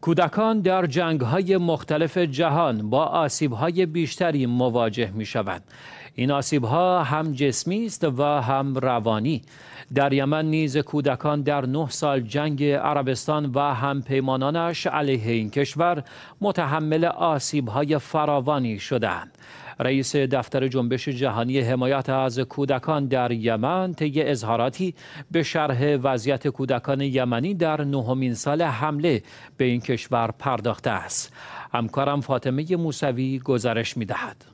کودکان در جنگ های مختلف جهان با آسیب های بیشتری مواجه می شوند. این آسیب ها هم جسمی است و هم روانی. در یمن نیز کودکان در نه سال جنگ عربستان و هم پیمانانش علیه این کشور متحمل آسیب های فراوانی شدند. رئیس دفتر جنبش جهانی حمایت از کودکان در یمن طی اظهاراتی به شرح وضعیت کودکان یمنی در نهمین سال حمله به این کشور پرداخته است همکارم فاطمه موسوی گزارش میدهد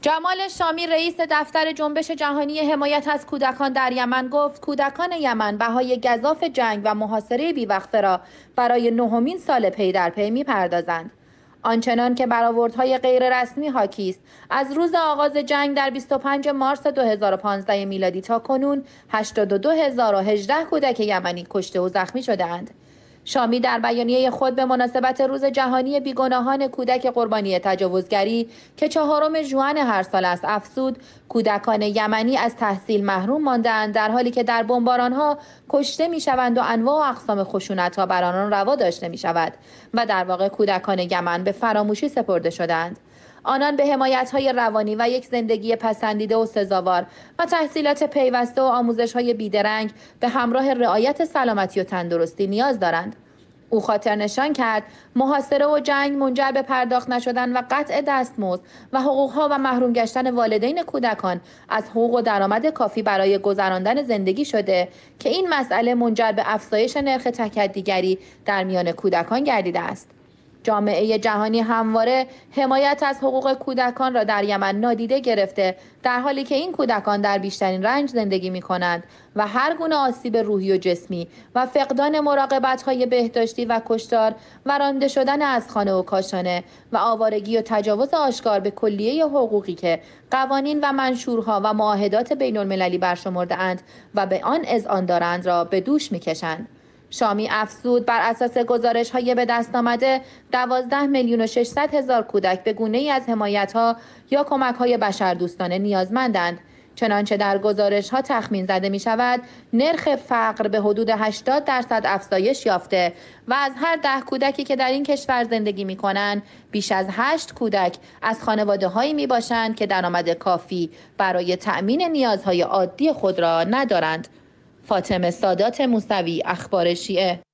جمال شامی رئیس دفتر جنبش جهانی حمایت از کودکان در یمن گفت کودکان یمن بهای گذاف جنگ و محاصره بیوقفه را برای نهمین سال پی در پی میپردازند آنچنان که برآوردهای غیررسمی هاکی است از روز آغاز جنگ در 25 مارس 2015 میلادی تا کنون 82018 کودک یمنی کشته و زخمی شدهاند شامی در بیانیه خود به مناسبت روز جهانی بیگناهان کودک قربانی تجاوزگری که چهارم جوان هر سال است افسود کودکان یمنی از تحصیل محروم ماندهاند در حالی که در ها کشته میشوند و انواع و اقسام خشونت ها بر آنان روا داشته می شود و در واقع کودکان یمن به فراموشی سپرده شدند آنان به حمایت های روانی و یک زندگی پسندیده و سزاوار و تحصیلات پیوسته و آموزش های بیدرنگ به همراه رعایت سلامتی و تندرستی نیاز دارند. او خاطر نشان کرد محاصره و جنگ منجر به پرداخت نشدن و قطع دستمزد و حقوقها و محروم گشتن والدین کودکان از حقوق و درآمد کافی برای گذراندن زندگی شده که این مسئله منجر به افزایش نرخ تکدیگری در میان کودکان گردیده است جامعه جهانی همواره حمایت از حقوق کودکان را در یمن نادیده گرفته در حالی که این کودکان در بیشترین رنج زندگی می کنند و هر گونه آسیب روحی و جسمی و فقدان مراقبت های بهداشتی و کشتار و رانده شدن از خانه و کاشانه و آوارگی و تجاوز آشکار به کلیه حقوقی که قوانین و منشورها و معاهدات بین المللی برشمرده اند و به آن اذعان دارند را به دوش می کشند. شامی افزود بر اساس گزارش های به دست آمده 12 میلیون و 600 هزار کودک به گونه ای از حمایت ها یا کمک های دوستانه نیازمندند چنانچه در گزارش ها تخمین زده می شود نرخ فقر به حدود 80 درصد افزایش یافته و از هر ده کودکی که در این کشور زندگی می کنند بیش از 8 کودک از خانواده هایی می باشند که درآمد کافی برای تأمین نیازهای عادی خود را ندارند فاطمه سادات موسوی اخبار شیعه